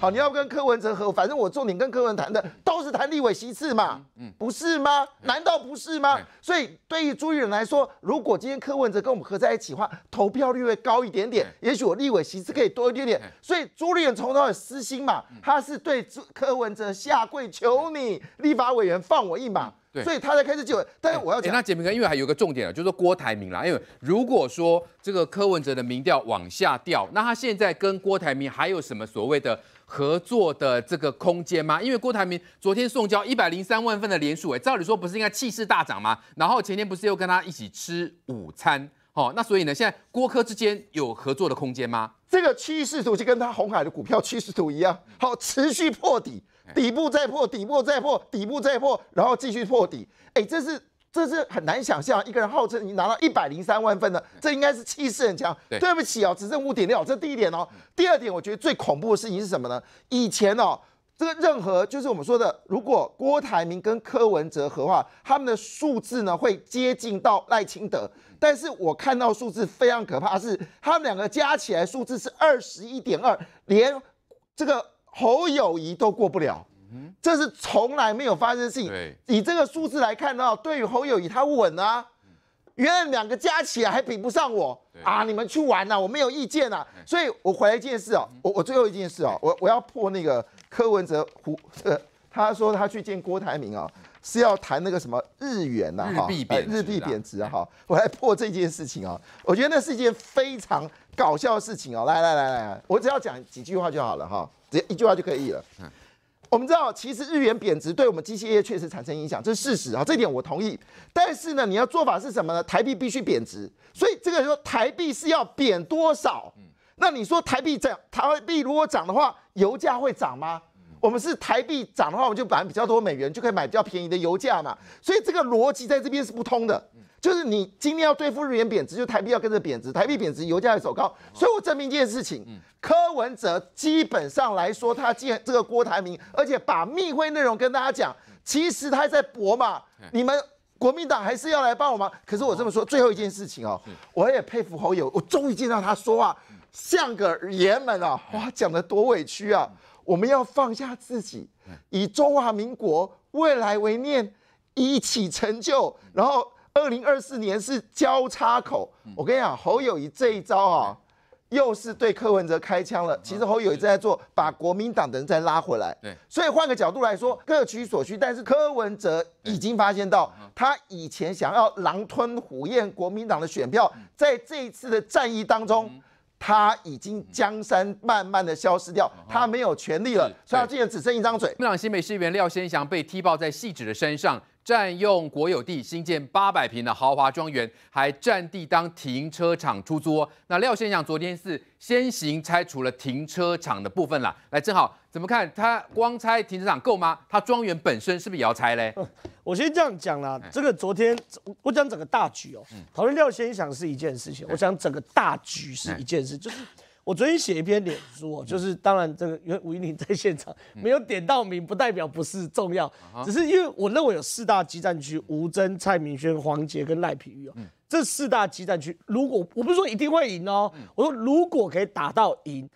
好，你要跟柯文哲和，反正我重点跟柯文谈的都是谈立委席次嘛，嗯，不是吗？难道不是吗？所以对于朱立人来说，如果今天柯文哲跟我们合在一起的话，投票率会高一点点，也许我立委席次可以多一点点。所以朱立人从头有私心嘛，他是对柯文哲下跪求你，立法委员放我一马，对，所以他才开始就。但是我要讲，那简明哥，因为还有个重点啊，就是说郭台铭啦，因为如果说这个柯文哲的民调往下掉，那他现在跟郭台铭还有什么所谓的？合作的这个空间吗？因为郭台铭昨天送交一百零三万份的联署，哎，照理说不是应该气势大涨吗？然后前天不是又跟他一起吃午餐，好，那所以呢，现在郭科之间有合作的空间吗？这个趋势图就跟他红海的股票趋势图一样，好，持续破底，底部再破，底部再破，底部再破，然后继续破底，哎，这是。这是很难想象，一个人号称你拿到一百零三万份的，这应该是气势很强。对不起哦，只剩五点六，这第一点哦。第二点，我觉得最恐怖的事情是什么呢？以前哦，这个任何就是我们说的，如果郭台铭跟柯文哲合话，他们的数字呢会接近到赖清德。但是我看到数字非常可怕，是他们两个加起来数字是二十一点二，连这个侯友谊都过不了。这是从来没有发生的事情。以这个数字来看呢，对于侯友谊他稳啊，原来两个加起来还比不上我啊！你们去玩呐，我没有意见呐。所以，我回来一件事哦，我我最后一件事哦，我我要破那个柯文哲胡呃，他说他去见郭台铭啊，是要谈那个什么日元呐，日币贬日币贬值哈。我来破这件事情啊，我觉得那是一件非常搞笑的事情哦。来来来来，我只要讲几句话就好了哈，只一句话就可以了。嗯。我们知道，其实日元贬值对我们机械业确实产生影响，这是事实啊，这点我同意。但是呢，你要做法是什么呢？台币必须贬值，所以这个时候台币是要贬多少？那你说台币涨，台币如果涨的话，油价会涨吗？我们是台币涨的话，我们就买比较多美元，就可以买比较便宜的油价嘛。所以这个逻辑在这边是不通的。就是你今天要对付日元贬值，就台币要跟着贬值，台币贬值，油价要走高。所以我证明一件事情，柯文哲基本上来说，他见这个郭台铭，而且把密会内容跟大家讲，其实他在博嘛，你们国民党还是要来帮我忙。可是我这么说，最后一件事情哦，我也佩服侯友，我终于见到他说话像个爷们了，哇，讲得多委屈啊！我们要放下自己，以中华民国未来为念，一起成就，然后。二零二四年是交叉口，我跟你讲，侯友谊这一招啊，又是对柯文哲开枪了。其实侯友谊在做，把国民党的人再拉回来。对，所以换个角度来说，各取所需。但是柯文哲已经发现到，他以前想要狼吞虎咽国民党的选票，在这一次的战役当中，他已经江山慢慢的消失掉，他没有权利了，所以他现在只剩一张嘴。中央新闻室员廖先祥被踢爆在戏纸的身上。占用国有地新建八百平的豪华庄园，还占地当停车场出租。那廖先生昨天是先行拆除了停车场的部分了。来，正好怎么看？他光拆停车场够吗？他庄园本身是不是也要拆嘞？我先这样讲啦，这个昨天我讲整个大局哦，讨论廖先生是一件事情，我讲整个大局是一件事，就是。我昨天写一篇脸书，就是当然这个因为吴英鼎在现场没有点到名，不代表不是重要，只是因为我认为有四大激战区：吴尊、蔡明轩、黄杰跟赖皮玉哦。这四大激战区，如果我不是说一定会赢哦，我说如果可以打到赢，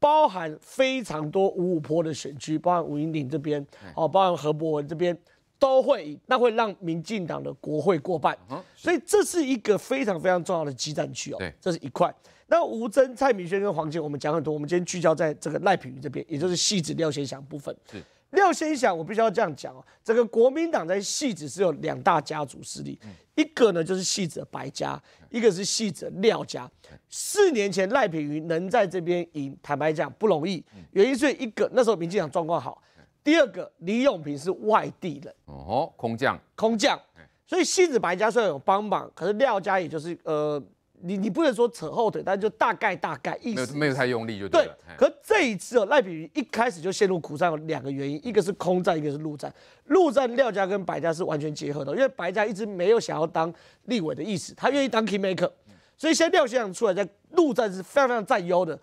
包含非常多五五坡的选区，包含吴英鼎这边，哦，包含何博文这边。都会赢，那会让民进党的国会过半，所以这是一个非常非常重要的激战区哦。这是一块。那吴增、蔡明轩跟黄健，我们讲很多，我们今天聚焦在这个赖品妤这边，也就是戏子廖先祥部分。是，廖先祥，我必须要这样讲哦，整个国民党在戏子是有两大家族势力，一个呢就是戏子白家，一个是戏子廖家。四年前赖品妤能在这边赢，坦白讲不容易，原因是一个那时候民进党状况好。第二个李永平是外地人，哦空降，空降，所以西子白家虽然有帮忙，可是廖家也就是呃，你你不能说扯后腿，但就大概大概意思，没有太用力就对了。对，可这一次哦，赖比一开始就陷入苦战，有两个原因，一个是空战，一个是陆战。陆战廖家跟白家是完全结合的，因为白家一直没有想要当立委的意思，他愿意当 key maker，所以先廖先生出来再。陆战是非常非常占优的，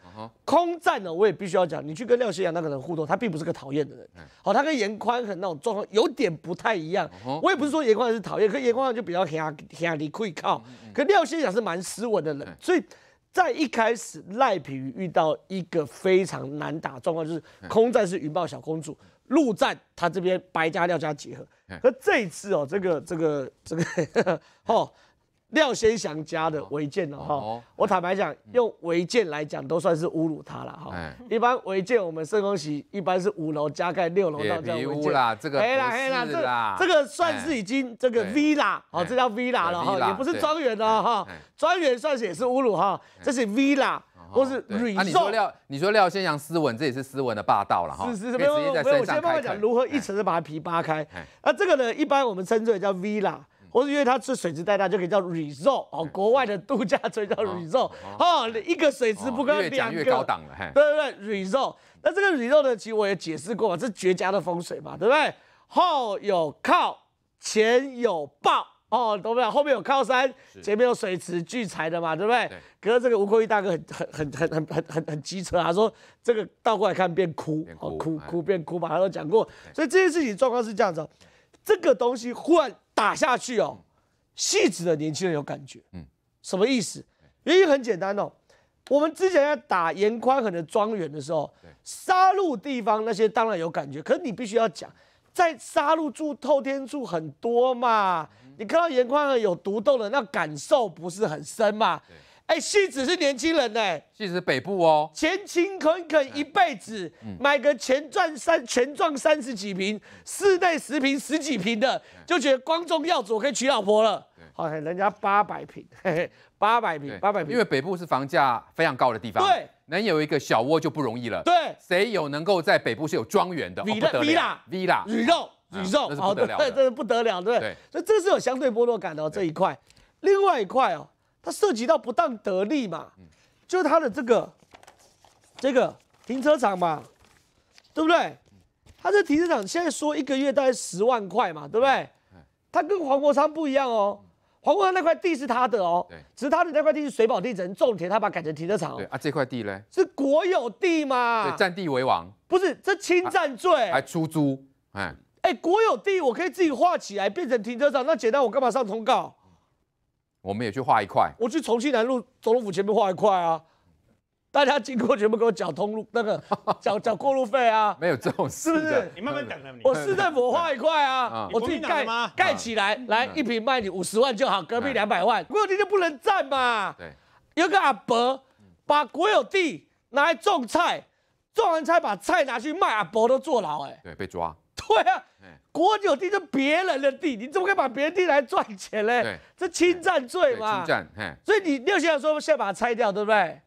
空战呢，我也必须要讲，你去跟廖先阳那个人互动，他并不是个讨厌的人，好，他跟严宽那种状况有点不太一样，我也不是说严宽是讨厌，可严宽就比较憨憨的可靠，可廖先阳是蛮斯文的人，所以在一开始赖皮遇到一个非常难打状况，就是空战是云豹小公主，陆战他这边白家廖家结合，可这次哦，这个这个这个好。廖先祥家的违建了哈，我坦白讲，用违建来讲都算是侮辱他了哈。一般违建我们盛光熙一般是五楼加盖六楼，到叫违建啦，这个黑啦黑啦，这这个算是已经这个 villa 哈，这叫 villa 了哈，也不是庄园的哈，庄园算是也是侮辱哈，这是 villa 不是别墅。那你说廖你说廖先祥斯文，这也是斯文的霸道了哈，是是是，可以直接先身上讲如何一层就把它皮扒开？那这个呢，一般我们称之为叫 villa。我是因为它是水质带大，就可以叫 resort 哦，国外的度假村叫 resort 哦，一个水质不够两个。越讲越高档了，对对对，resort，那这个 resort 的其实我也解释过嘛，这绝佳的风水嘛，对不对？后有靠，前有抱，哦，懂不懂？后面有靠山，前面有水池聚财的嘛，对不对？可是这个吴国义大哥很很很很很很很很机车啊，说这个倒过来看变哭，哦，哭哭变哭嘛，他都讲过。所以这件事情状况是这样子，这个东西忽然。打下去哦，戏子的年轻人有感觉，嗯，什么意思？原因很简单哦，我们之前要打严宽很的庄园的时候，杀戮地方那些当然有感觉，可是你必须要讲，在杀戮住透天厝很多嘛，你看到严宽和有独栋的，那感受不是很深嘛。哎，戏子是年轻人哎，戏子北部哦，勤勤恳恳一辈子，买个前赚三钱赚三十几平，室内十平十几平的，就觉得光宗耀祖，可以娶老婆了。好，人家八百平，八百平，八百平，因为北部是房价非常高的地方，对，能有一个小窝就不容易了。对，谁有能够在北部是有庄园的，不得 v i l l a v i l l a 宇宙，宇宙，好的不真的不得了，对。所以这是有相对剥落感的这一块，另外一块哦。它涉及到不当得利嘛，就是它的这个，这个停车场嘛，对不对？它这停车场现在说一个月大概十万块嘛，对不对？它跟黄国昌不一样哦，黄国昌那块地是他的哦，对，只是他的那块地是水保地，只能种田，他把改成停车场。对啊，这块地呢？是国有地嘛？对，占地为王，不是这侵占罪，还出租？哎哎，国有地我可以自己画起来变成停车场，那简单，我干嘛上通告？我们也去画一块，我去重庆南路总统府前面画一块啊！大家经过全部给我缴通路那个缴 缴过路费啊！没有，这是不是？你慢慢等啊，你。我市政府画一块啊，我自己盖盖起来，来一平卖你五十万就好，隔壁两百万，国有地就不能占嘛？对。有个阿伯把国有地拿来种菜，种完菜把菜拿去卖，阿伯都坐牢哎。对，被抓。对啊，国有地是别人的地，你怎么可以把别人地来赚钱嘞？这侵占罪嘛。侵占，所以你六先生说先把它拆掉，对不对？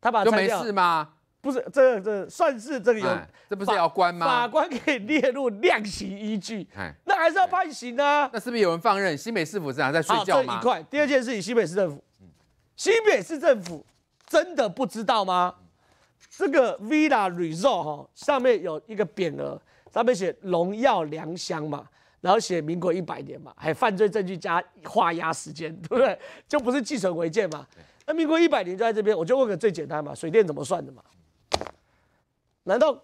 他把就没事吗？不是，这这算是这个有，这不是要关吗？法官可以列入量刑依据，那还是要判刑啊。那是不是有人放任新北市政府在睡觉吗？这一块，第二件事情，新北市政府，新北市政府真的不知道吗？这个 Villa Resort 哈，上面有一个匾额。上面写荣耀良乡嘛，然后写民国一百年嘛，还犯罪证据加画押时间，对不对？就不是继承违建嘛？那民国一百年就在这边，我就问个最简单嘛，水电怎么算的嘛？难道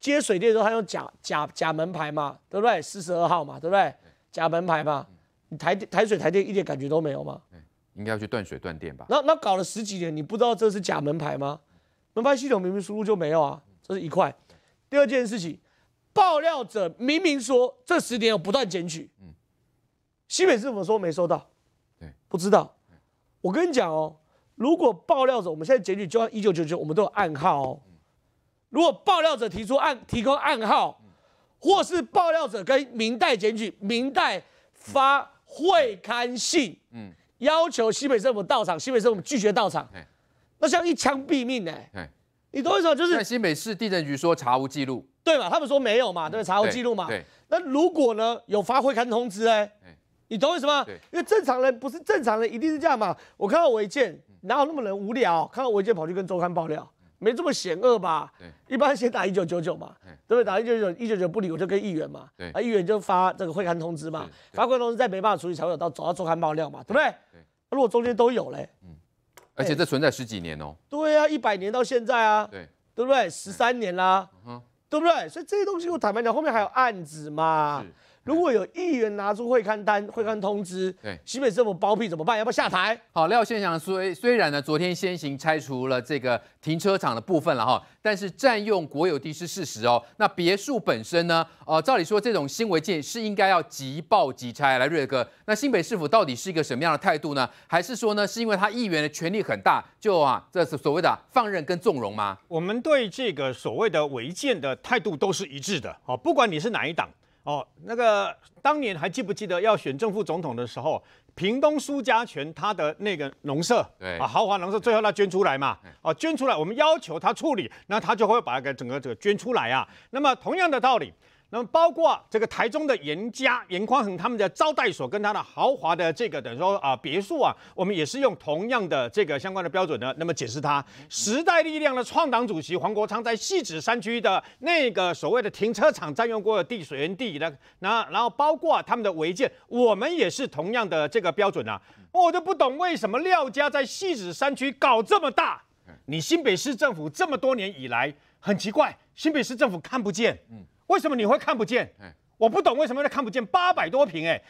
接水电时候他用假假假门牌嘛？对不对？四十二号嘛，对不对？假门牌嘛？你台台水台电一点感觉都没有吗？应该要去断水断电吧？那那搞了十几年，你不知道这是假门牌吗？门牌系统明明输入就没有啊，这是一块。第二件事情。爆料者明明说这十年有不断检举，嗯，西北政府说没收到，对，不知道。我跟你讲哦，如果爆料者我们现在检举，就按一九九九，我们都有暗号哦。如果爆料者提出暗提供暗号，或是爆料者跟明代检举，明代发会刊信，嗯，要求西北政府到场，西北政府拒绝到场，那像一枪毙命呢？你懂意思吗？就是新北市地震局说查无记录，对嘛？他们说没有嘛，对不对？查无记录嘛。那如果呢有发会刊通知，哎，你懂我意思吗？因为正常人不是正常人一定是这样嘛。我看到违建，哪有那么人无聊？看到违建跑去跟周刊爆料，没这么险恶吧？一般先打一九九九嘛，对不对？打一九九九，一九九不理我就跟议员嘛，对，啊议员就发这个会刊通知嘛，发会刊通知再没办法处理才会有到走到周刊爆料嘛，对不对？那如果中间都有嘞，嗯。而且这存在十几年哦，对啊，一百年到现在啊，对，对不对？十三年啦，对不对？所以这些东西，我坦白讲，后面还有案子嘛。如果有议员拿出会刊单、会刊通知，对新北市政府包庇怎么办？要不要下台？好，廖先生虽虽然呢昨天先行拆除了这个停车场的部分了哈，但是占用国有地是事实哦。那别墅本身呢？呃，照理说这种新违建是应该要即报即拆。来瑞哥，那新北市府到底是一个什么样的态度呢？还是说呢，是因为他议员的权力很大，就啊这所谓的放任跟纵容吗？我们对这个所谓的违建的态度都是一致的，好，不管你是哪一党。哦，那个当年还记不记得要选正副总统的时候，屏东苏家全他的那个农舍，对啊，豪华农舍，最后他捐出来嘛，哦，捐出来，我们要求他处理，那他就会把它整个这个捐出来啊。那么同样的道理。那么包括这个台中的严家严宽恒他们的招待所跟他的豪华的这个等于说啊别墅啊，我们也是用同样的这个相关的标准呢，那么解释他时代力量的创党主席黄国昌在戏子山区的那个所谓的停车场占用过的地水源地，那然后包括他们的违建，我们也是同样的这个标准啊，我就不懂为什么廖家在戏子山区搞这么大，你新北市政府这么多年以来很奇怪，新北市政府看不见，嗯。为什么你会看不见？我不懂为什么你看不见八百多平？哎，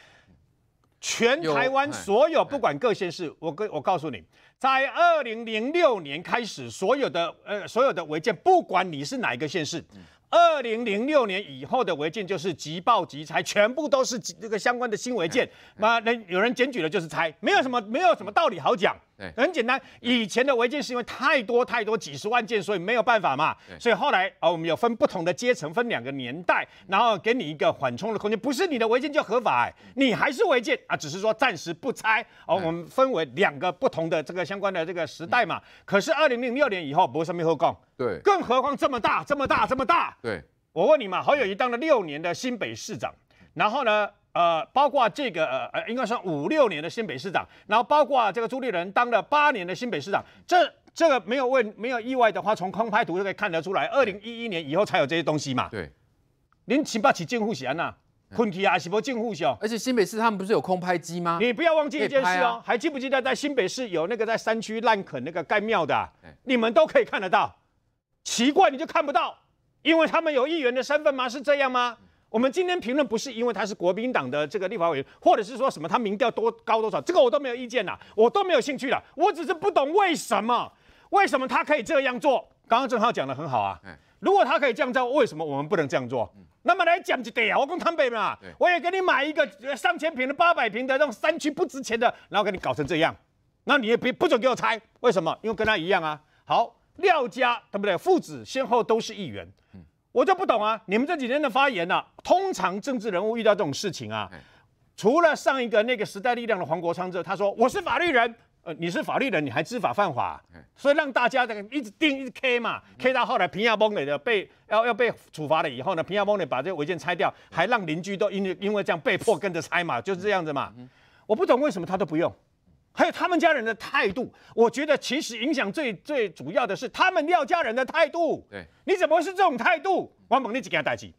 全台湾所有不管各县市，我跟我告诉你，在二零零六年开始，所有的呃所有的违建，不管你是哪一个县市，二零零六年以后的违建就是即报即拆，全部都是这个相关的新违建。那那有人检举了就是拆，没有什么没有什么道理好讲。很简单，以前的违建是因为太多太多几十万件，所以没有办法嘛。所以后来啊，我们有分不同的阶层，分两个年代，然后给你一个缓冲的空间。不是你的违建就合法，你还是违建啊，只是说暂时不拆。啊，我们分为两个不同的这个相关的这个时代嘛。可是二零零六年以后，不会上面合共，对，更何况这么大这么大这么大。对，我问你嘛，侯友谊当了六年的新北市长，然后呢？呃，包括这个呃呃，应该算五六年的新北市长，然后包括这个朱立伦当了八年的新北市长，这这个没有问没有意外的话，从空拍图就可以看得出来，二零一一年以后才有这些东西嘛。对，您请不起监护嫌啊？困气啊，是不监护嫌？而且新北市他们不是有空拍机吗？你不要忘记一件事哦，还记不记得在新北市有那个在山区烂垦那个盖庙的？你们都可以看得到，奇怪你就看不到，因为他们有议员的身份吗？是这样吗？我们今天评论不是因为他是国民党的这个立法委员，或者是说什么他民调多高多少，这个我都没有意见呐，我都没有兴趣了，我只是不懂为什么，为什么他可以这样做？刚刚郑浩讲得很好啊，如果他可以这样做，为什么我们不能这样做？那么来讲对呀。我跟他们嘛，我也给你买一个上千平的、八百平的那种山区不值钱的，然后给你搞成这样，那你也别不准给我拆，为什么？因为跟他一样啊。好，廖家对不对？父子先后都是议员。我就不懂啊！你们这几天的发言呢？通常政治人物遇到这种事情啊，除了上一个那个时代力量的黄国昌，之后他说我是法律人，呃，你是法律人，你还知法犯法，所以让大家这个一直盯一直 K 嘛，K 到后来平亚邦的被要要被处罚了以后呢，平亚崩的把这个违建拆掉，还让邻居都因因为这样被迫跟着拆嘛，就是这样子嘛。我不懂为什么他都不用。还有他们家人的态度，我觉得其实影响最最主要的是他们廖家人的态度。对，你怎么是这种态度？王猛，你只给他代志。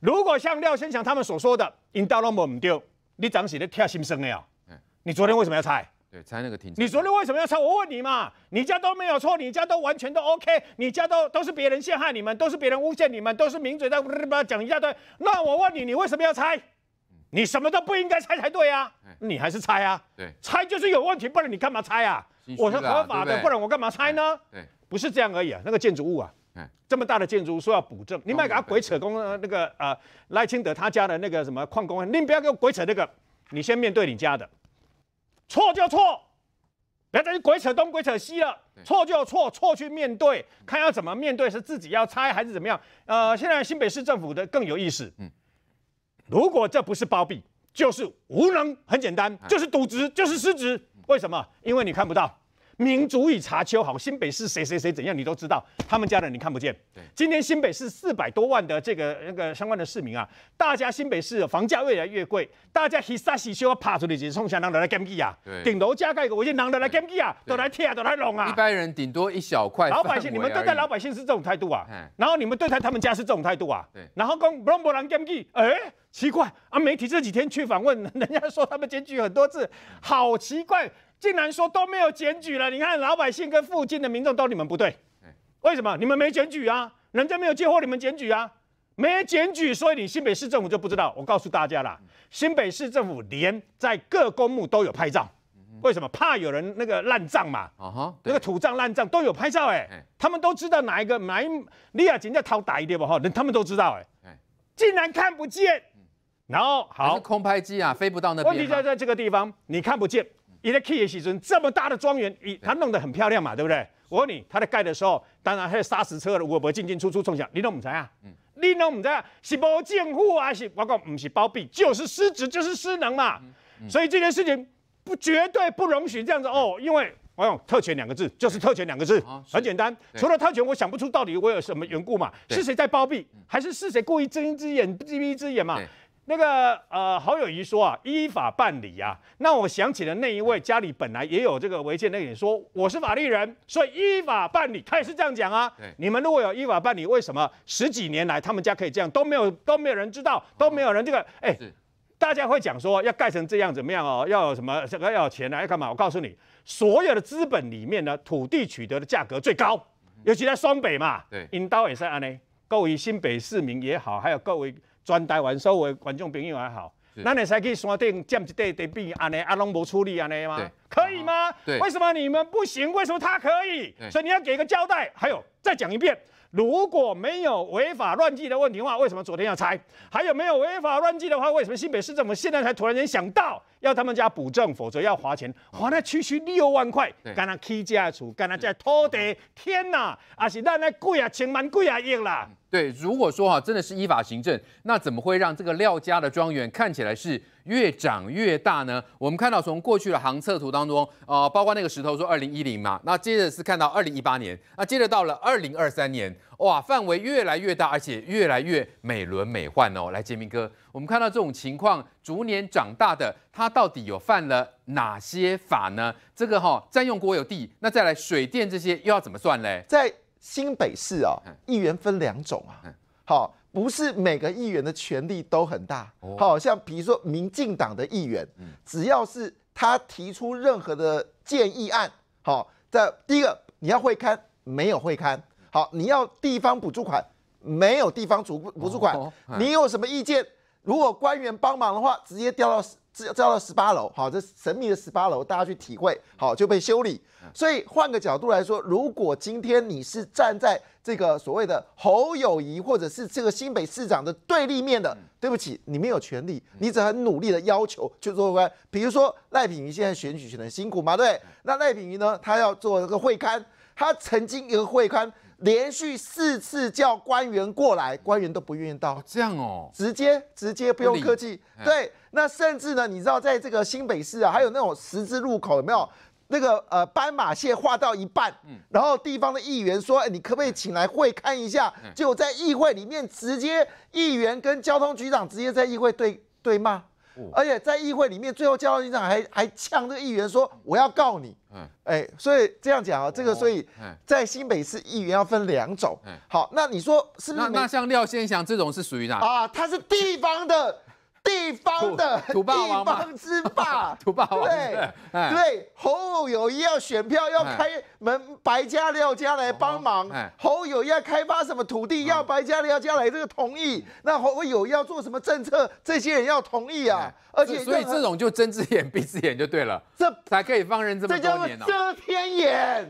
如果像廖先生他们所说的，in d o 唔丢，你当时得跳心声了。你昨天为什么要拆？对，拆那个亭你昨天为什么要拆？我问你嘛，你家都没有错，你家都完全都 OK，你家都都是别人陷害你们，都是别人诬陷你们，都是名嘴在叭叭讲一大堆。那我问你，你为什么要拆？你什么都不应该猜才对啊，你还是猜啊？对，猜就是有问题，不然你干嘛猜啊？我是合法的，不然我干嘛猜呢？对，不是这样而已啊，那个建筑物啊，这么大的建筑说要补正，你不要给他鬼扯工那个啊，赖清德他家的那个什么矿工，你不要给我鬼扯那个，你先面对你家的，错就错，不要再去鬼扯东鬼扯西了，错就错，错去面对，看要怎么面对是自己要拆还是怎么样？呃，现在新北市政府的更有意思，嗯。如果这不是包庇，就是无能。很简单，就是渎职，就是失职。为什么？因为你看不到。民主以查秋好，新北市谁谁谁怎样你都知道，他们家的你看不见。对，今天新北市四百多万的这个那个相关的市民啊，大家新北市房价越来越贵，大家洗晒洗修爬出来就是从乡下来来 e 举啊，顶楼加盖个，我已经拿来 e 举啊，都来啊，都来弄啊。一般人顶多一小块。老百姓，你们对待老百姓是这种态度啊？然后你们对待他们家是这种态度啊？对。然后讲不让不让 game 举，哎，奇怪！啊，媒体这几天去访问，人家说他们检举很多次，好奇怪。竟然说都没有检举了，你看老百姓跟附近的民众都你们不对，为什么你们没检举啊？人家没有接货，你们检举啊？没检举，所以你新北市政府就不知道。我告诉大家啦，新北市政府连在各公墓都有拍照，为什么？怕有人那个烂账嘛？那个土葬烂账都有拍照，哎，他们都知道哪一个买李亚勤在掏打一点吧？哈，他们都知道，哎，竟然看不见，然后好空拍机啊，飞不到那边。问题在在这个地方，你看不见。你的企业子孙这么大的庄园，你他弄得很漂亮嘛，对不对？我问你，他在盖的时候，当然还有砂石车的，我不会进进出出冲墙？你弄唔成啊？嗯，你弄唔成啊？是包庇啊？是，我讲唔是包庇，就是失职，就是失能嘛。所以这件事情不绝对不容许这样子哦，因为我用特权两个字，就是特权两个字，很简单，除了特权，我想不出到底我有什么缘故嘛？是谁在包庇？还是是谁故意睁一只眼闭一只眼嘛？那个呃，好友谊说啊，依法办理啊。那我想起了那一位家里本来也有这个违建，那也说我是法律人，所以依法办理。他也是这样讲啊。你们如果有依法办理，为什么十几年来他们家可以这样，都没有都没有人知道，都没有人这个哎，大家会讲说要盖成这样怎么样哦？要什么这个要钱来干嘛？我告诉你，所有的资本里面呢，土地取得的价格最高，尤其在双北嘛。对，引导也是安呢，各位新北市民也好，还有各位。专台湾所有观众朋友还好，那你才去山顶占一堆的币，安尼啊，龙无处理安尼吗？可以吗？为什么你们不行？为什么他可以？所以你要给个交代。还有，再讲一遍。如果没有违法乱纪的问题的话，为什么昨天要拆？还有没有违法乱纪的话，为什么新北市政府现在才突然间想到要他们家补正，否则要花钱？花那区区六万块，干那起家出，干那在拖地，天哪，啊是那那贵啊，千万贵啊，亿啦。对，如果说哈真的是依法行政，那怎么会让这个廖家的庄园看起来是？越长越大呢，我们看到从过去的航测图当中，呃，包括那个石头说二零一零嘛，那接着是看到二零一八年，那接着到了二零二三年，哇，范围越来越大，而且越来越美轮美奂哦。来，杰明哥，我们看到这种情况逐年长大的，它到底有犯了哪些法呢？这个哈，占用国有地，那再来水电这些又要怎么算嘞？在新北市啊，一元分两种啊，好。不是每个议员的权力都很大，好像比如说民进党的议员，只要是他提出任何的建议案，好，在第一个你要会刊没有会刊，好，你要地方补助款，没有地方补补助款，你有什么意见？如果官员帮忙的话，直接调到。招到十八楼，好，这神秘的十八楼，大家去体会，好就被修理。所以换个角度来说，如果今天你是站在这个所谓的侯友谊或者是这个新北市长的对立面的，对不起，你没有权利，你只很努力的要求，去做官。比如说赖品宜现在选举选的辛苦嘛，对，那赖品宜呢，他要做一个会刊，他曾经一个会刊。连续四次叫官员过来，官员都不愿意到。这样哦，直接直接不用客气。对，那甚至呢，你知道在这个新北市啊，还有那种十字路口有没有那个呃斑马线画到一半，然后地方的议员说：“哎，你可不可以请来会看一下？”就在议会里面，直接议员跟交通局长直接在议会对对骂。而且在议会里面，最后交通局长还还呛这个议员说：“我要告你。”哎，所以这样讲啊，这个所以在新北市议员要分两种。好，那你说是不是？那像廖先祥这种是属于哪？啊，他是地方的。地方的土霸王之霸，土霸王 对对，侯友谊要选票要开门，白家廖家来帮忙。侯友谊要开发什么土地，要白家廖家来这个同意。那侯友义要做什么政策，这些人要同意啊。而且所以这种就睁只眼闭只眼就对了，这才可以放任这么多年。叫做遮天眼。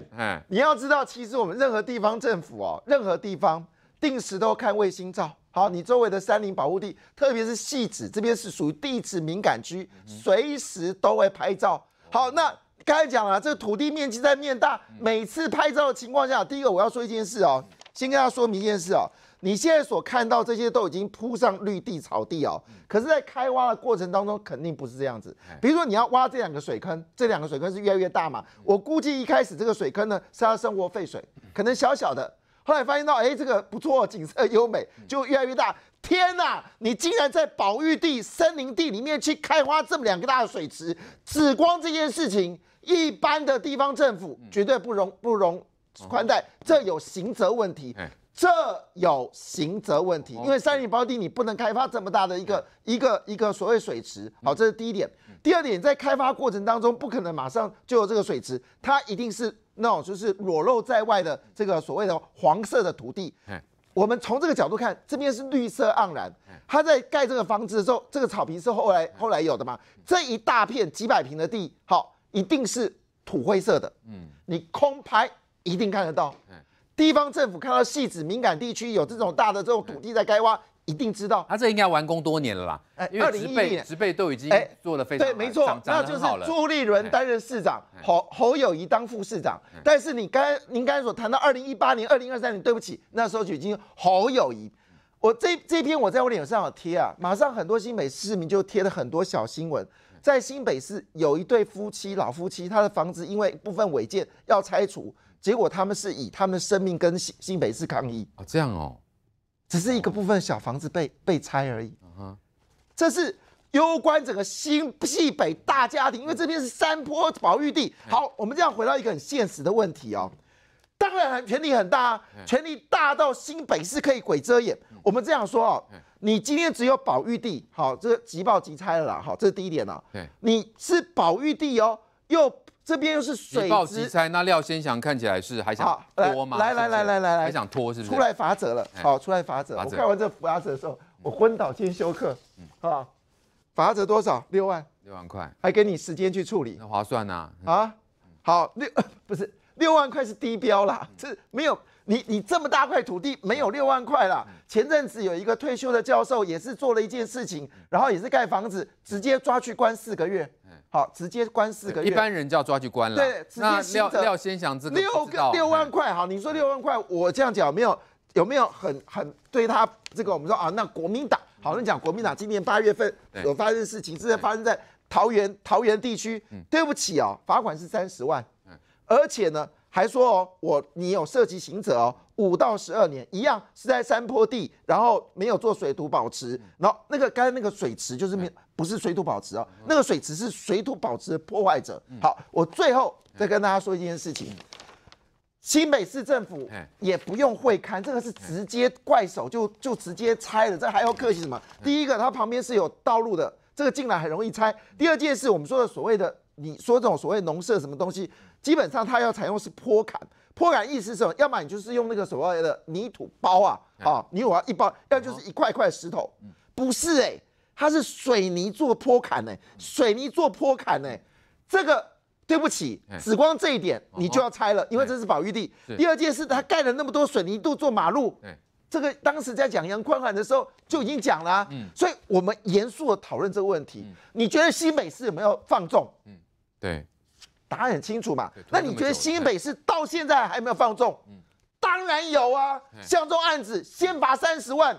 你要知道，其实我们任何地方政府哦，任何地方定时都看卫星照。好，你周围的山林保护地，特别是细子这边是属于地质敏感区，随时都会拍照。好，那刚才讲了，这个土地面积在面大，每次拍照的情况下，第一个我要说一件事哦，先跟大家说明一件事哦，你现在所看到这些都已经铺上绿地草地哦，可是，在开挖的过程当中，肯定不是这样子。比如说你要挖这两个水坑，这两个水坑是越来越大嘛？我估计一开始这个水坑呢，是要生活废水，可能小小的。后来发现到，哎，这个不错，景色优美，就越来越大。天哪，你竟然在保育地、森林地里面去开花这么两个大的水池，紫光这件事情，一般的地方政府绝对不容、不容宽待，这有刑责问题。这有行责问题，因为三林包地你不能开发这么大的一个一个一个所谓水池，好，这是第一点。第二点，在开发过程当中，不可能马上就有这个水池，它一定是那种就是裸露在外的这个所谓的黄色的土地。我们从这个角度看，这边是绿色盎然，它在盖这个房子的时候，这个草坪是后来后来有的嘛？这一大片几百平的地，好，一定是土灰色的。嗯，你空拍一定看得到。地方政府看到细致敏感地区有这种大的这种土地在该挖，一定知道。他这应该完工多年了啦。哎，零一一年植被都已经做的非常对，没错。那就是朱立伦担任市长，侯侯友谊当副市长。但是你刚您刚才所谈到二零一八年、二零二三年，对不起，那时候就已经侯友谊。我这这篇我在我脸上有贴啊，马上很多新北市民就贴了很多小新闻，在新北市有一对夫妻老夫妻，他的房子因为部分违建要拆除。结果他们是以他们的生命跟新新北市抗议啊，这样哦，只是一个部分小房子被被拆而已，这是攸关整个新北大家庭，因为这边是山坡保育地。好，我们这样回到一个很现实的问题哦，当然权力很大，权力大到新北市可以鬼遮眼。我们这样说哦，你今天只有保育地，好，这即报即拆了啦，好，这是第一点啦。对，你是保育地哦，又。这边又是水爆即拆，那廖先祥看起来是还想拖吗？来来来来来来，还想拖是不是？出来罚则了，好，出来罚则。我看完这罚则的时候，我昏倒先休克。好，罚则多少？六万，六万块，还给你时间去处理，那划算呐。啊，好六 不是六万块是低标啦，这没有你你这么大块土地没有六万块啦。前阵子有一个退休的教授也是做了一件事情，然后也是盖房子，直接抓去关四个月。好，直接关四个月，一般人就要抓去关了。对，那行者廖先祥这个六六万块，好，你说六万块，我这样讲没有？有没有很很对他这个？我们说啊，那国民党，好，你讲国民党今年八月份有发生事情，是在发生在桃园桃园地区。对不起哦，罚款是三十万，而且呢还说哦，我你有涉及行者哦。五到十二年一样是在山坡地，然后没有做水土保持，然后那个刚才那个水池就是没不是水土保持哦，那个水池是水土保持的破坏者。好，我最后再跟大家说一件事情，新北市政府也不用会勘，这个是直接怪手就就直接拆了，这还要客气什么？第一个，它旁边是有道路的，这个进来很容易拆。第二件事，我们说的所谓的你说这种所谓农舍什么东西，基本上它要采用是坡坎。坡坎意思是什么？要么你就是用那个所谓的泥土包啊，啊，泥土啊一包，要就是一块块石头，不是哎，它是水泥做坡坎哎，水泥做坡坎哎，这个对不起，只光这一点你就要拆了，因为这是保育地。第二件事，他盖了那么多水泥度做马路，这个当时在讲杨宽海的时候就已经讲了，嗯，所以我们严肃的讨论这个问题，你觉得新北市有没有放纵？嗯，对。答案很清楚嘛？那你觉得新北市到现在还没有放纵？当然有啊！像这种案子，先罚三十万，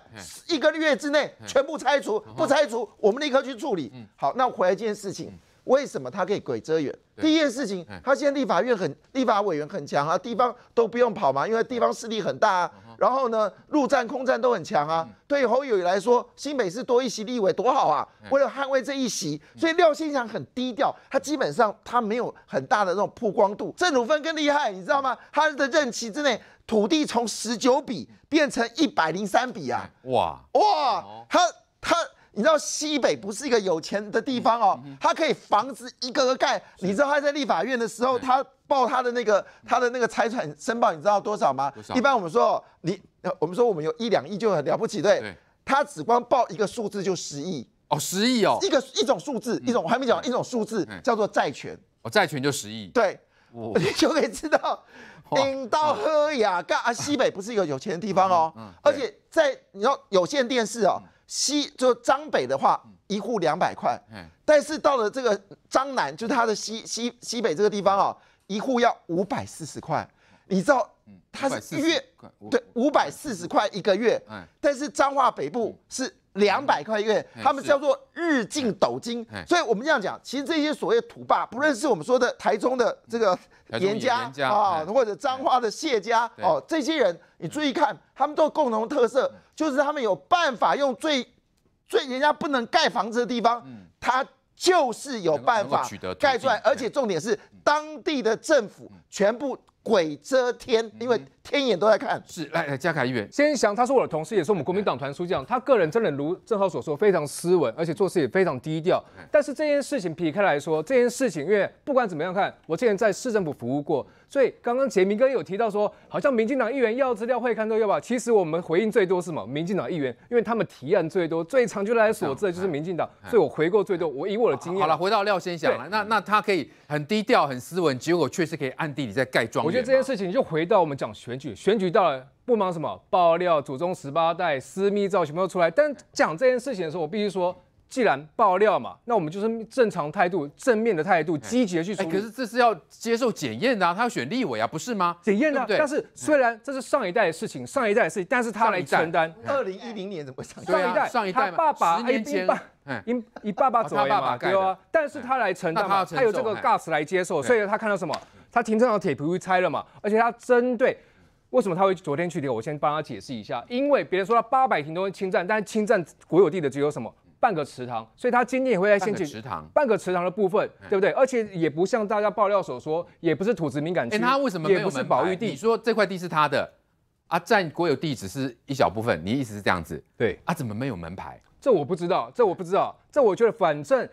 一个月之内全部拆除，不拆除我们立刻去处理。好，那回来一件事情，为什么他可以鬼遮眼？第一件事情，他现在立法院很立法委员很强啊，地方都不用跑嘛，因为地方势力很大。然后呢，陆战空战都很强啊。对侯友宜来说，新北市多一席立委多好啊。为了捍卫这一席，所以廖姓强很低调，他基本上他没有很大的那种曝光度。郑汝芬更厉害，你知道吗？他的任期之内，土地从十九笔变成一百零三笔啊！哇哇，他他，你知道西北不是一个有钱的地方哦，他可以房子一个个盖。你知道他在立法院的时候，他。报他的那个他的那个财产申报，你知道多少吗？一般我们说，你我们说我们有一两亿就很了不起，对？他只光报一个数字就十亿哦，十亿哦，一个一种数字，一种我还没讲，一种数字叫做债权哦，债权就十亿，对，就可以知道。顶到喝呀，干啊，西北不是一个有钱的地方哦，而且在你要有线电视哦，西就张北的话，一户两百块，但是到了这个张南，就他的西西西北这个地方哦。一户要五百四十块，你知道，他是月对五百四十块一个月，但是彰化北部是两百块一个月，他们叫做日进斗金，所以我们这样讲，其实这些所谓土霸，不论是我们说的台中的这个严家啊，或者彰化的谢家哦，这些人，你注意看，他们都共同特色，就是他们有办法用最最人家不能盖房子的地方，他。就是有办法盖出来，而且重点是当地的政府全部。鬼遮天，因为天眼都在看。是，来来，嘉凯议员，先祥，他是我的同事，也是我们国民党团书记长。他个人真的如郑浩所说，非常斯文，而且做事也非常低调。但是这件事情撇开来说，这件事情，因为不管怎么样看，我之前在市政府服务过，所以刚刚杰明哥有提到说，好像民进党议员要资料会看都要吧。其实我们回应最多是什么？民进党议员，因为他们提案最多，最常就来所知的就是民进党，所以我回过最多。我以我的经验，好了，回到廖先祥了，那那他可以很低调、很斯文，结果确实可以暗地里在盖庄。这件事情就回到我们讲选举，选举到了不忙什么爆料，祖宗十八代私密照全部都出来。但讲这件事情的时候，我必须说。既然爆料嘛，那我们就是正常态度、正面的态度、积极的去处理。可是这是要接受检验的，他要选立委啊，不是吗？检验的，对对？但是虽然这是上一代的事情，上一代的事情，但是他来承担。二零一零年怎么上？上一代，上一代爸十年前，因以爸爸走为爸爸，对啊，但是他来承担，他有这个 gas 来接受，所以他看到什么？他停车场铁皮屋拆了嘛？而且他针对为什么他会昨天去？我先帮他解释一下，因为别人说他八百停都会侵占，但是侵占国有地的只有什么？半个池塘，所以他今天也会在申请池塘，半个池塘的部分，对不对？而且也不像大家爆料所说，也不是土质敏感区，哎，他为什么？也不是保育地，你说这块地是他的啊？占国有地只是一小部分，你意思是这样子？对啊，怎么没有门牌？这我不知道，这我不知道，这我觉得反正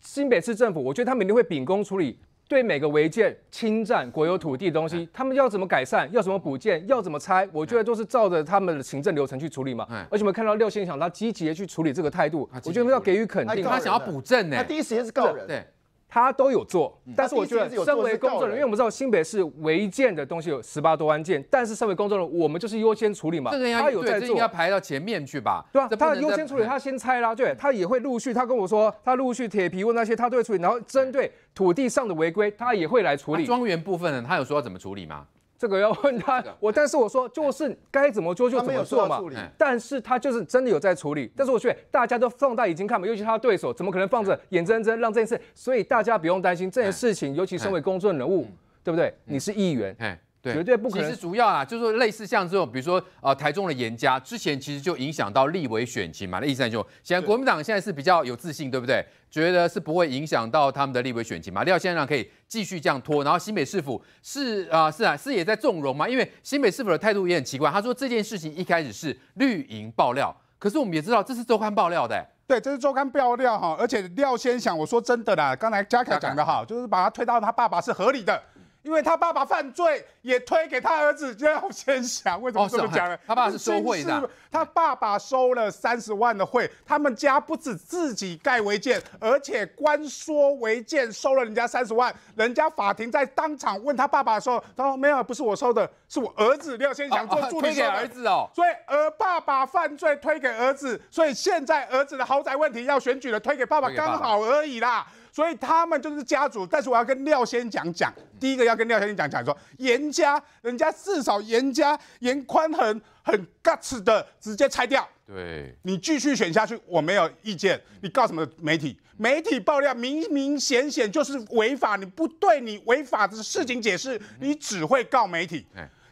新北市政府，我觉得他们一定会秉公处理。对每个违建侵占国有土地的东西，他们要怎么改善，要怎么补建，要怎么拆，我觉得都是照着他们的行政流程去处理嘛。而且我们看到廖先生他积极去处理这个态度，我觉得要给予肯定。他想要补正呢，他第一时间是告人。对。他都有做，但是我觉得身为工作人，因为我们知道新北市违建的东西有十八多万件，但是身为工作人，员，我们就是优先处理嘛，他有做，应该排到前面去吧？对啊，他优先处理，他先拆啦，对，他也会陆续，他跟我说，他陆续铁皮问那些他都会处理，然后针对土地上的违规，他也会来处理。庄园部分，他有说要怎么处理吗？这个要问他，我但是我说就是该怎么做就怎么做嘛。但是他就是真的有在处理。但是我觉得大家都放大眼睛看嘛，尤其他他对手，怎么可能放着眼睁睁让这件事？所以大家不用担心这件事情，尤其身为公众人物，对不对？你是议员。绝对不可能。其实主要啊，就是说类似像这种，比如说呃，台中的严家之前其实就影响到立委选情嘛。那意思就现在国民党现在是比较有自信，对不对？觉得是不会影响到他们的立委选情嘛。廖先生可以继续这样拖，然后新北市府是啊是啊是也在纵容嘛？因为新北市府的态度也很奇怪，他说这件事情一开始是绿营爆料，可是我们也知道这是周刊爆料的。对，这是周刊爆料哈，而且廖先生，我说真的啦，刚才嘉凯讲的好，就是把他推到他爸爸是合理的。因为他爸爸犯罪，也推给他儿子廖先祥。为什么这么讲呢？他爸爸是收贿的，他爸爸收了三十万的贿。他们家不止自己盖违建，而且官说违建，收了人家三十万。人家法庭在当场问他爸爸的候，他说没有，不是我收的，是我儿子廖先祥做助理。”推给儿子哦。所以，而爸爸犯罪推给儿子，所以现在儿子的豪宅问题要选举了，推给爸爸刚好而已啦。所以他们就是家族，但是我要跟廖先讲讲，第一个要跟廖先讲讲，说严家人家至少严家严宽很很 guts 的直接拆掉，对你继续选下去我没有意见，你告什么媒体？媒体爆料明明显显就是违法，你不对，你违法的事情解释，你只会告媒体。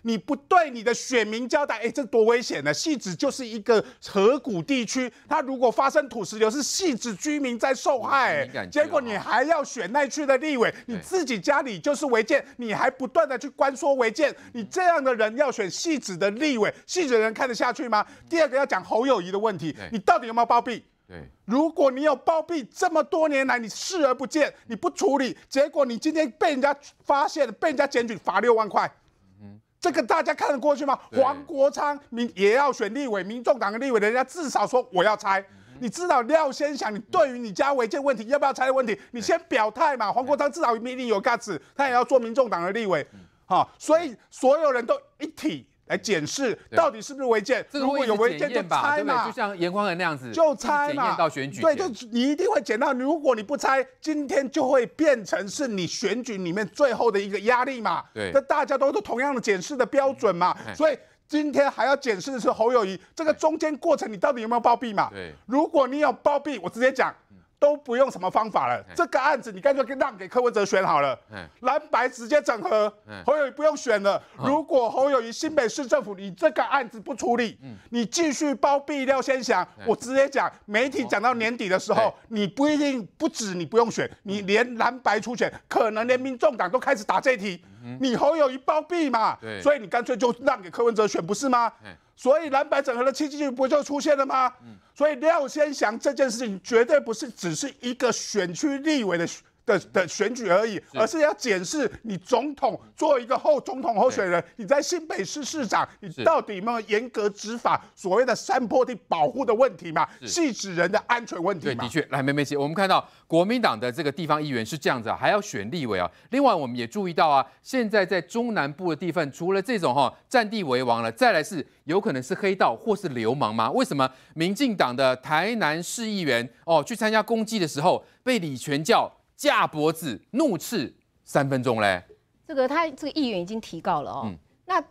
你不对你的选民交代，哎，这多危险呢！戏子就是一个河谷地区，它如果发生土石流，是戏子居民在受害。结果你还要选那区的立委，你自己家里就是违建，你还不断的去关说违建，你这样的人要选戏子的立委，戏子人看得下去吗？第二个要讲侯友谊的问题，你到底有没有包庇？对，如果你有包庇，这么多年来你视而不见，你不处理，结果你今天被人家发现，被人家检举，罚六万块。这个大家看得过去吗？黄国昌民也要选立委，民众党的立委，人家至少说我要拆。你知道廖先祥，你对于你家违建问题要不要拆的问题，你先表态嘛。黄国昌至少一定有 g u 他也要做民众党的立委，好，所以所有人都一体。来检视到底是不是违建，如果有违建就拆嘛，就像严光仁那样子就拆嘛，到选举对就你一定会检到，如果你不拆，今天就会变成是你选举里面最后的一个压力嘛。对，跟大家都都同样的检视的标准嘛，所以今天还要检视的是侯友谊这个中间过程，你到底有没有包庇嘛？对，如果你有包庇，我直接讲。都不用什么方法了，这个案子你干脆让给柯文哲选好了，蓝白直接整合，侯友宜不用选了。如果侯友宜新北市政府你这个案子不出力，你继续包庇廖先祥，我直接讲，媒体讲到年底的时候，你不一定不止，你不用选，你连蓝白出选，可能连民众党都开始打这题。你侯友一暴毙嘛，所以你干脆就让给柯文哲选不是吗？所以蓝白整合的契机不就出现了吗？所以廖先祥这件事情绝对不是只是一个选区立委的。的的选举而已，而是要检视你总统做一个候总统候选人，你在新北市市长，你到底有没有严格执法所谓的山坡地保护的问题嘛？是指人的安全问题嘛？对，的确，来梅梅姐，我们看到国民党的这个地方议员是这样子，啊，还要选立委啊。另外，我们也注意到啊，现在在中南部的地方，除了这种哈占地为王了，再来是有可能是黑道或是流氓吗？为什么民进党的台南市议员哦去参加攻击的时候被李全叫？架脖子怒斥三分钟嘞，这个他这个议员已经提告了哦。那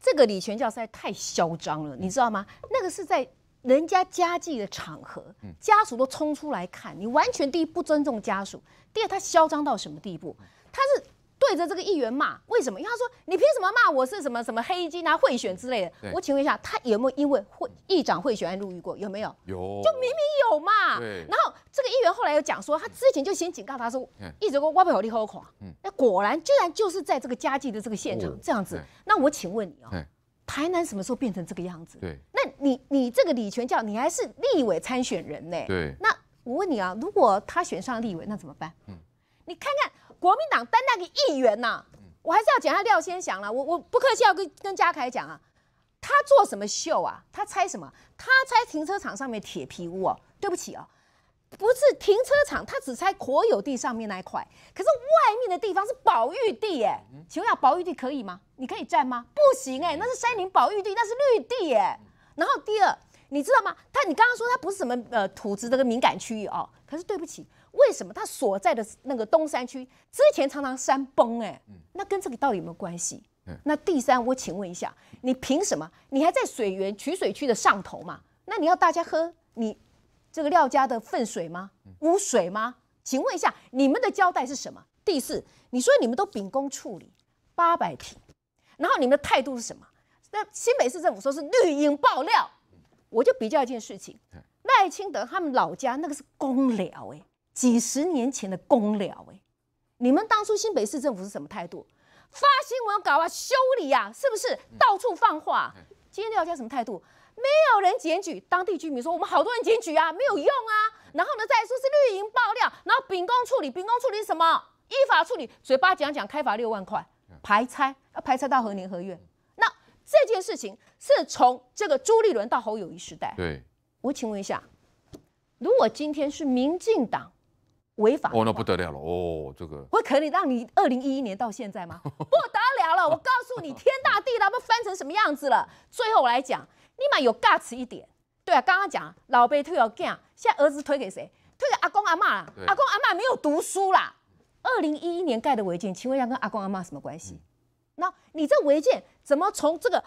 这个李全教实在太嚣张了，你知道吗？那个是在人家家祭的场合，家属都冲出来看你，完全第一不尊重家属，第二他嚣张到什么地步？他是。对着这个议员骂，为什么？因为他说你凭什么骂我是什么什么黑金啊贿选之类的？我请问一下，他有没有因为会议长贿选案入狱过？有没有？有，就明明有嘛。对。然后这个议员后来又讲说，他之前就先警告他说，一直说挖鼻孔、立口啊。嗯。那果然，居然就是在这个家祭的这个现场这样子。那我请问你哦，台南什么时候变成这个样子？对。那你你这个李全教，你还是立委参选人呢？对。那我问你啊，如果他选上立委，那怎么办？嗯。你看看。国民党单单个议员呐，我还是要讲下廖先祥了。我我不客气要跟跟嘉凯讲啊，他做什么秀啊？他拆什么？他拆停车场上面铁皮屋哦。对不起哦，不是停车场，他只拆国有地上面那一块。可是外面的地方是保育地耶？请问下保育地可以吗？你可以占吗？不行哎，那是森林保育地，那是绿地耶。然后第二，你知道吗？他你刚刚说他不是什么呃土质的个敏感区域哦，可是对不起。为什么他所在的那个东山区之前常常山崩？哎，那跟这个到底有没有关系？那第三，我请问一下，你凭什么？你还在水源取水区的上头嘛？那你要大家喝你这个廖家的粪水吗？污水吗？请问一下，你们的交代是什么？第四，你说你们都秉公处理八百平，然后你们的态度是什么？那新北市政府说是绿营爆料，我就比较一件事情：赖清德他们老家那个是公寮哎。几十年前的公了哎，你们当初新北市政府是什么态度？发新闻稿啊，修理啊，是不是到处放话？今天廖家什么态度？没有人检举，当地居民说我们好多人检举啊，没有用啊。然后呢，再说是绿营爆料，然后秉公处理，秉公处理什么？依法处理，嘴巴讲讲，开罚六万块，排拆要排拆到何年何月？那这件事情是从这个朱立伦到侯友谊时代，对我请问一下，如果今天是民进党？违法哦，那不得了了哦，这个我可以让你二零一一年到现在吗？不得了了，我告诉你，天大地大，都翻成什么样子了。最后我来讲，立马有瑕疵一点，对啊，刚刚讲老辈推有劲，现在儿子推给谁？推给阿公阿妈啦。阿公阿妈没有读书啦。二零一一年盖的违建，请问一下跟阿公阿妈什么关系？那你这违建怎么从这个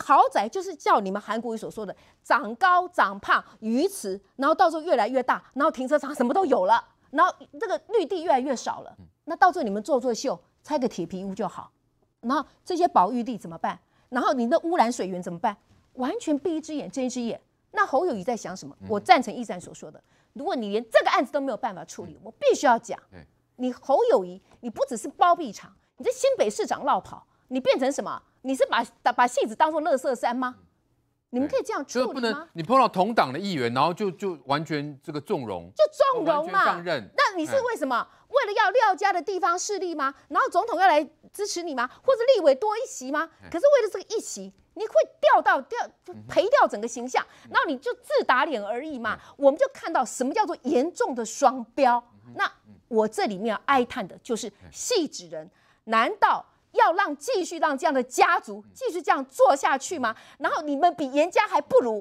豪宅，就是叫你们韩国语所说的长高、长胖、鱼池，然后到时候越来越大，然后停车场什么都有了？然后这个绿地越来越少了，那到最后你们做做秀，拆个铁皮屋就好。然后这些保育地怎么办？然后你的污染水源怎么办？完全闭一只眼睁一只眼。那侯友谊在想什么？我赞成一展所说的，如果你连这个案子都没有办法处理，我必须要讲，你侯友谊，你不只是包庇厂，你这新北市长落跑，你变成什么？你是把把戏子当做乐色山吗？你们可以这样处，不能你碰到同党的议员，然后就就完全这个纵容，就纵容嘛。任，那你是为什么？为了要廖家的地方势力吗？然后总统要来支持你吗？或者立委多一席吗？可是为了这个一席，你会掉到掉就赔掉整个形象，然后你就自打脸而已嘛。我们就看到什么叫做严重的双标。那我这里面哀叹的就是戏子人，难道？要让继续让这样的家族继续这样做下去吗？然后你们比严家还不如，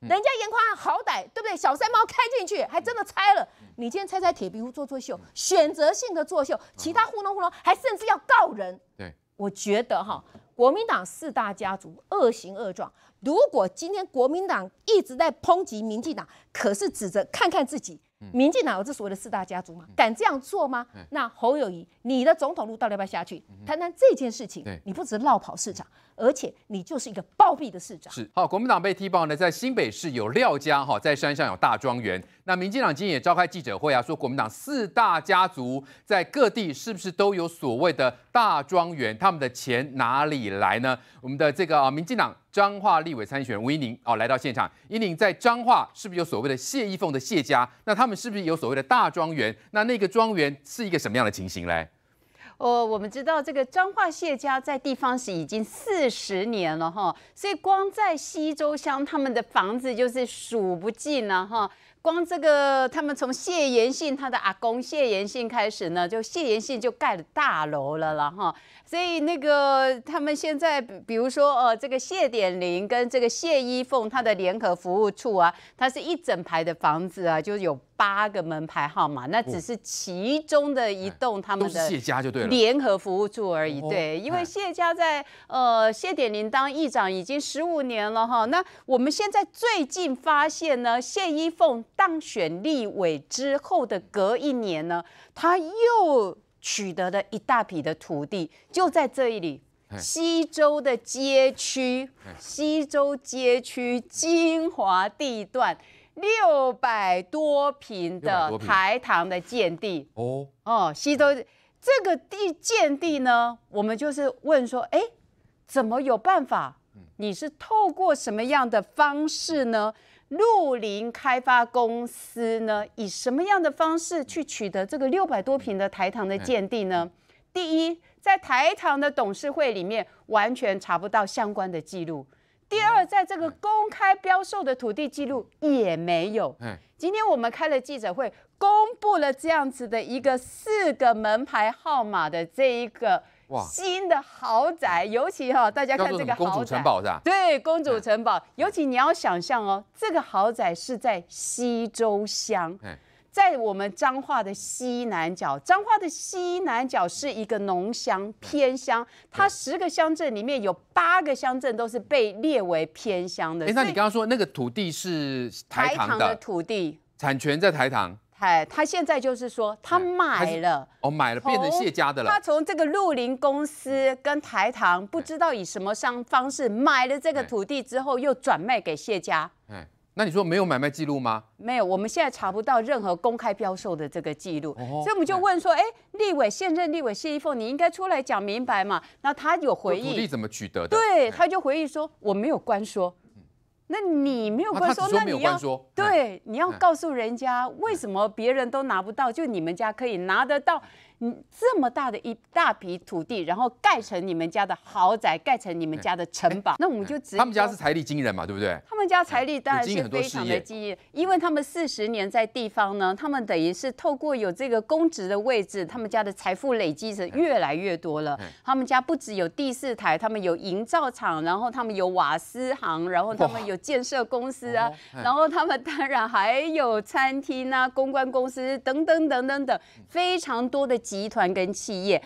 人家严宽好歹对不对？小三猫开进去还真的拆了，你今天拆拆铁皮屋做作秀，选择性的作秀，其他糊弄糊弄，还甚至要告人。对，我觉得哈，国民党四大家族恶行恶状，如果今天国民党一直在抨击民进党，可是指着看看自己。民进党有这所谓的四大家族吗？敢这样做吗？那侯友谊，你的总统路到底要不要下去？谈谈这件事情，你不止闹跑市长，而且你就是一个暴毙的市长。是好，国民党被踢爆呢，在新北市有廖家哈，在山上有大庄园。那民进党今天也召开记者会啊，说国民党四大家族在各地是不是都有所谓的大庄园？他们的钱哪里来呢？我们的这个啊，民进党彰化立委参选吴依宁哦来到现场。一宁在彰化是不是有所谓的谢依凤的谢家？那他们是不是有所谓的大庄园？那那个庄园是一个什么样的情形嘞？哦，我们知道这个彰化谢家在地方是已经四十年了哈，所以光在西周乡他们的房子就是数不尽了哈。光这个，他们从谢延信他的阿公谢延信开始呢，就谢延信就盖了大楼了了哈，所以那个他们现在比如说呃，这个谢点玲跟这个谢依凤他的联合服务处啊，它是一整排的房子啊，就有。八个门牌号码，那只是其中的一栋，他们的谢家就对了，联合服务处而已。对，因为谢家在呃谢点林当议长已经十五年了哈。那我们现在最近发现呢，谢依凤当选立委之后的隔一年呢，他又取得了一大笔的土地，就在这里西周的街区，西周街区金华地段。六百多平的台糖的建地哦哦，西周这个地建地呢，我们就是问说，哎，怎么有办法？你是透过什么样的方式呢？绿林开发公司呢，以什么样的方式去取得这个六百多平的台糖的建地呢？第一，在台糖的董事会里面，完全查不到相关的记录。第二，在这个公开标售的土地记录也没有。嗯，今天我们开了记者会，公布了这样子的一个四个门牌号码的这一个新的豪宅，尤其哈，大家看这个公主城堡是吧？对，公主城堡，尤其你要想象哦，这个豪宅是在西洲乡。在我们彰化的西南角，彰化的西南角是一个农乡偏乡，它十个乡镇里面有八个乡镇都是被列为偏乡的。哎，那你刚刚说那个土地是台糖的土地，产权在台糖。哎，他现在就是说他买了，哦买了，变成谢家的了。他从这个绿林公司跟台糖不知道以什么商方式买了这个土地之后，又转卖给谢家。嗯。那你说没有买卖记录吗？没有，我们现在查不到任何公开标售的这个记录，所以我们就问说：，哎，立委现任立委谢依凤，你应该出来讲明白嘛？那他有回应，土地怎么取得的？对，他就回忆说我没有关说，那你没有关说，那你要对，你要告诉人家为什么别人都拿不到，就你们家可以拿得到。嗯，这么大的一大批土地，然后盖成你们家的豪宅，盖成你们家的城堡，那我们就接。他们家是财力惊人嘛，对不对？他们家财力当然是非常的惊人，因为他们四十年在地方呢，他们等于是透过有这个公职的位置，他们家的财富累积是越来越多了。他们家不只有第四台，他们有营造厂，然后他们有瓦斯行，然后他们有建设公司啊，然后他们当然还有餐厅啊、公关公司等等等等等，非常多的。集团跟企业，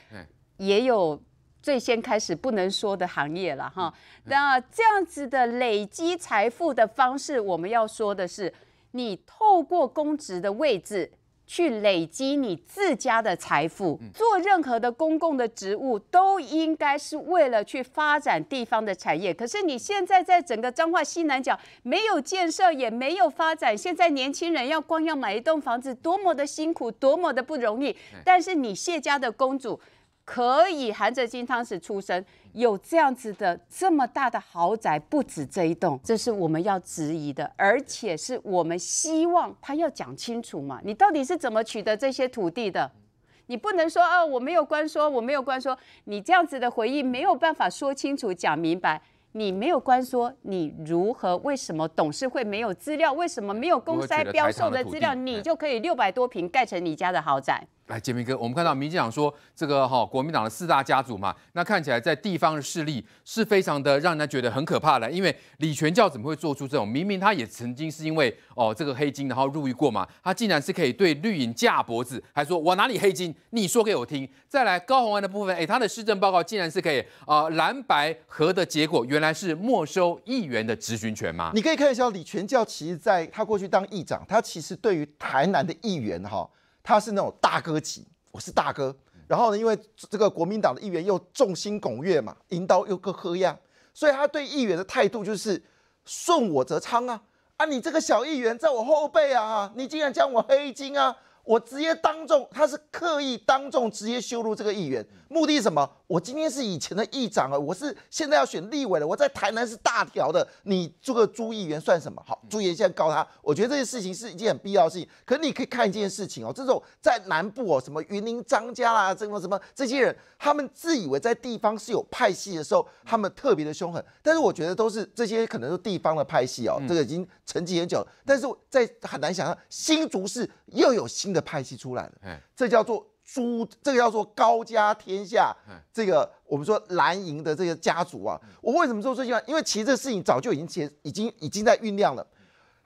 也有最先开始不能说的行业了哈。那这样子的累积财富的方式，我们要说的是，你透过公职的位置。去累积你自家的财富，做任何的公共的职务都应该是为了去发展地方的产业。可是你现在在整个彰化西南角没有建设，也没有发展。现在年轻人要光要买一栋房子，多么的辛苦，多么的不容易。但是你谢家的公主。可以含着金汤匙出生，有这样子的这么大的豪宅，不止这一栋，这是我们要质疑的，而且是我们希望他要讲清楚嘛？你到底是怎么取得这些土地的？你不能说哦，我没有关说，我没有关说，你这样子的回应没有办法说清楚、讲明白。你没有关说，你如何、为什么董事会没有资料？为什么没有公开标售的资料？你就可以六百多平盖成你家的豪宅？来，杰明哥，我们看到民进党说这个哈，国民党的四大家族嘛，那看起来在地方的势力是非常的，让人家觉得很可怕的。因为李全教怎么会做出这种？明明他也曾经是因为哦这个黑金，然后入狱过嘛，他竟然是可以对绿营架脖子，还说我哪里黑金？你说给我听。再来高虹安的部分，哎，他的施政报告竟然是可以啊，蓝白合的结果原来是没收议员的执行权嘛？你可以看一下李全教其实在他过去当议长，他其实对于台南的议员哈。他是那种大哥级，我是大哥。然后呢，因为这个国民党的议员又众星拱月嘛，银刀又够喝呀，所以他对议员的态度就是顺我则昌啊啊！你这个小议员在我后背啊，你竟然叫我黑金啊！我直接当众，他是刻意当众直接羞辱这个议员。目的是什么？我今天是以前的议长啊，我是现在要选立委了。我在台南是大条的，你这个朱议员算什么？好，朱员现在告他，我觉得这件事情是一件很必要事情。可是你可以看一件事情哦，这种在南部哦，什么云林张家啦，这种什么这些人，他们自以为在地方是有派系的时候，他们特别的凶狠。但是我觉得都是这些可能是地方的派系哦，这个已经沉积很久。但是在很难想象新竹市又有新的派系出来了，这叫做。朱这个叫做高家天下，这个我们说蓝营的这个家族啊，我为什么说句话？因为其实这事情早就已经前已经已经在酝酿了。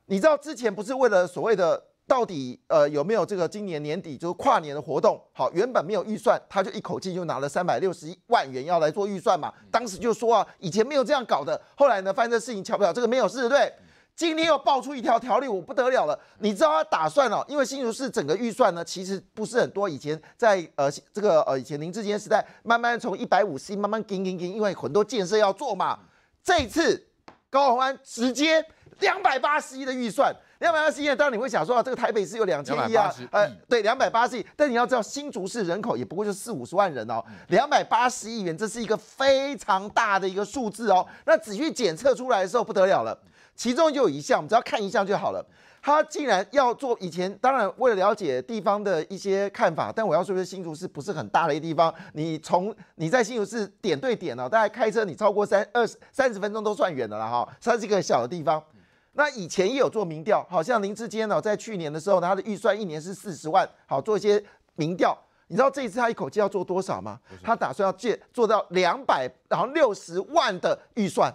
你知道之前不是为了所谓的到底呃有没有这个今年年底就是跨年的活动？好，原本没有预算，他就一口气就拿了三百六十万元要来做预算嘛。当时就说啊，以前没有这样搞的。后来呢，发现这事情巧不巧，这个没有事，对？今天又爆出一条条例，我不得了了。你知道他打算哦，因为新竹市整个预算呢，其实不是很多。以前在呃这个呃以前林志坚时代，慢慢从一百五亿慢慢给给给，因为很多建设要做嘛。这一次高鸿安直接两百八十亿的预算，两百八十亿当然你会想说啊，这个台北市有两千亿啊，呃对两百八十亿，但你要知道新竹市人口也不过就四五十万人哦，两百八十亿元这是一个非常大的一个数字哦。那仔细检测出来的时候，不得了了。其中就有一项，我们只要看一项就好了。他竟然要做以前，当然为了了解地方的一些看法，但我要说的是，新竹市不是很大的一个地方？你从你在新竹市点对点哦，大概开车你超过三二十、三十分钟都算远的了哈。它是一个小的地方。那以前也有做民调，好像林志坚呢，在去年的时候，他的预算一年是四十万，好做一些民调。你知道这一次他一口气要做多少吗？他打算要借做到两百，然后六十万的预算。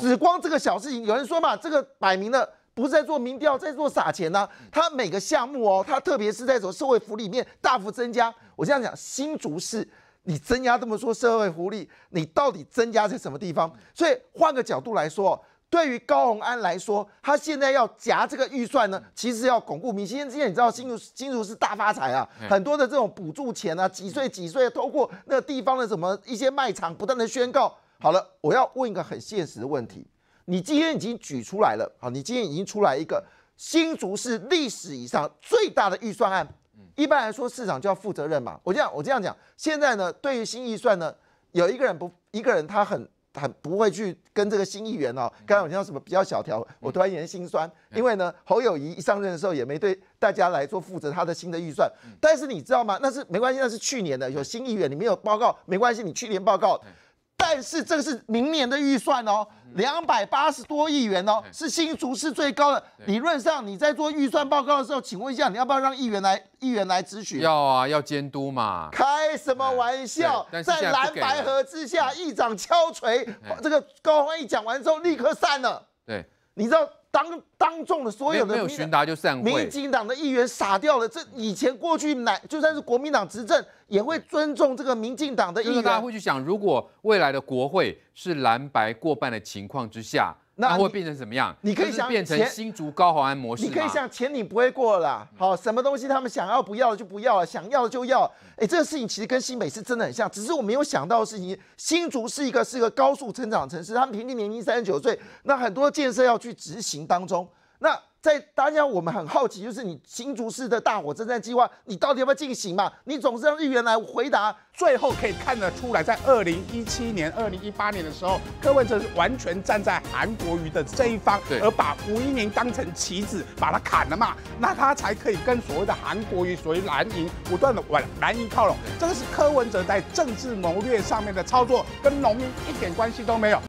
只光这个小事情，有人说嘛，这个摆明了不是在做民调，在做撒钱呢。他每个项目哦，他特别是在做社会福利面大幅增加。我这样讲，新竹市你增加这么多社会福利，你到底增加在什么地方？所以换个角度来说，对于高鸿安来说，他现在要夹这个预算呢，其实要巩固民心。之前你知道新竹新竹市大发财啊，很多的这种补助钱啊，几岁几岁，透过那地方的什么一些卖场不断的宣告。好了，我要问一个很现实的问题。你今天已经举出来了，好，你今天已经出来一个新竹市历史以上最大的预算案。一般来说，市长就要负责任嘛。我这样，我这样讲。现在呢，对于新预算呢，有一个人不，一个人他很很不会去跟这个新议员哦。刚才我到什么比较小条，我突然有点心酸，因为呢，侯友谊一上任的时候也没对大家来做负责他的新的预算。但是你知道吗？那是没关系，那是去年的。有新议员你没有报告没关系，你去年报告。但是这个是明年的预算哦，两百八十多亿元哦，是新竹市最高的。理论上你在做预算报告的时候，请问一下，你要不要让议员来议员来咨询？要啊，要监督嘛。开什么玩笑？在蓝白河之下，一掌敲锤，这个高欢一讲完之后，立刻散了。对，你知道。当当众的所有的没有询答就散会，民进党的议员傻掉了。这以前过去，乃就算是国民党执政，也会尊重这个民进党的议员。就大家会去想，如果未来的国会是蓝白过半的情况之下。那会变成什么样？你可以想变成新竹高雄安模式。你可以想钱，你不会过了。好，什么东西他们想要不要就不要了，想要就要。哎，这个事情其实跟新北是真的很像，只是我没有想到的事情。新竹是一个是一个高速成长城市，他们平均年龄三十九岁，那很多建设要去执行当中。那在大家，我们很好奇，就是你新竹市的大火车站计划，你到底要不要进行嘛？你总是让日元来回答，最后可以看得出来，在二零一七年、二零一八年的时候，柯文哲是完全站在韩国瑜的这一方，而把吴一鸣当成棋子，把他砍了嘛？那他才可以跟所谓的韩国瑜、所谓蓝营不断的往蓝营靠拢，这个是柯文哲在政治谋略上面的操作，跟农民一点关系都没有。